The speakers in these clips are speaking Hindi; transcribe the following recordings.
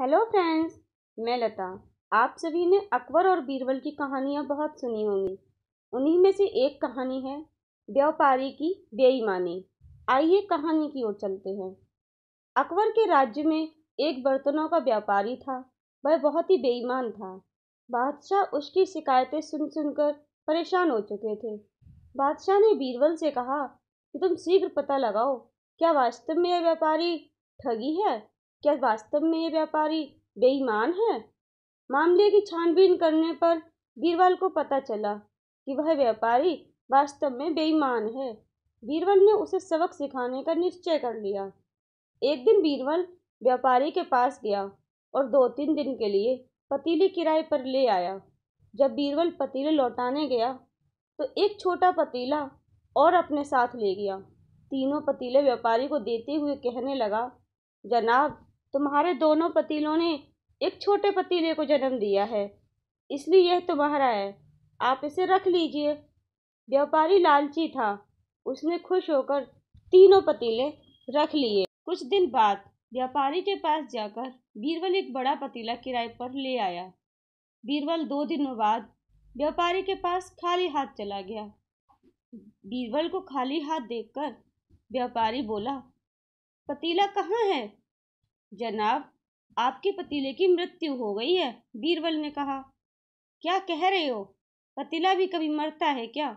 हेलो फ्रेंड्स मैं लता आप सभी ने अकबर और बीरबल की कहानियाँ बहुत सुनी होंगी उन्हीं में से एक कहानी है व्यापारी की बेईमानी आइए कहानी की ओर चलते हैं अकबर के राज्य में एक बर्तनों का व्यापारी था वह बहुत ही बेईमान था बादशाह उसकी शिकायतें सुन सुनकर परेशान हो चुके थे बादशाह ने बीरबल से कहा कि तुम शीघ्र पता लगाओ क्या वास्तव में यह व्यापारी ठगी है क्या वास्तव में ये व्यापारी बेईमान है मामले की छानबीन करने पर बीरबल को पता चला कि वह व्यापारी वास्तव में बेईमान है बीरबल ने उसे सबक सिखाने का निश्चय कर लिया एक दिन बीरबल व्यापारी के पास गया और दो तीन दिन के लिए पतीले किराए पर ले आया जब बीरबल पतीले लौटाने गया तो एक छोटा पतीला और अपने साथ ले गया तीनों पतीले व्यापारी को देते हुए कहने लगा जनाब तुम्हारे दोनों पतीलों ने एक छोटे पतीले को जन्म दिया है इसलिए यह तुम्हारा है आप इसे रख लीजिए व्यापारी लालची था उसने खुश होकर तीनों पतीले रख लिए कुछ दिन बाद व्यापारी के पास जाकर बीरबल एक बड़ा पतीला किराए पर ले आया बीरबल दो दिनों बाद व्यापारी के पास खाली हाथ चला गया बीरबल को खाली हाथ देखकर व्यापारी बोला पतीला कहाँ है जनाब आपके पतीले की मृत्यु हो गई है बीरबल ने कहा क्या कह रहे हो पतीला भी कभी मरता है क्या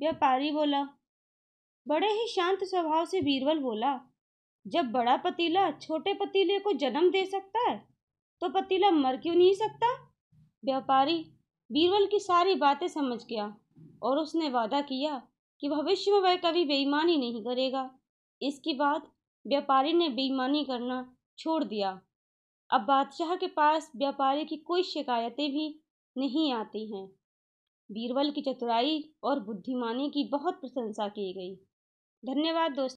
व्यापारी बोला बड़े ही शांत स्वभाव से बीरबल बोला जब बड़ा पतीला छोटे पतीले को जन्म दे सकता है तो पतीला मर क्यों नहीं सकता व्यापारी बीरबल की सारी बातें समझ गया और उसने वादा किया कि भविष्य में वह कभी बेईमानी नहीं करेगा इसके बाद व्यापारी ने बेईमानी करना छोड़ दिया अब बादशाह के पास व्यापारी की कोई शिकायतें भी नहीं आती हैं बीरबल की चतुराई और बुद्धिमानी की बहुत प्रशंसा की गई धन्यवाद दोस्तों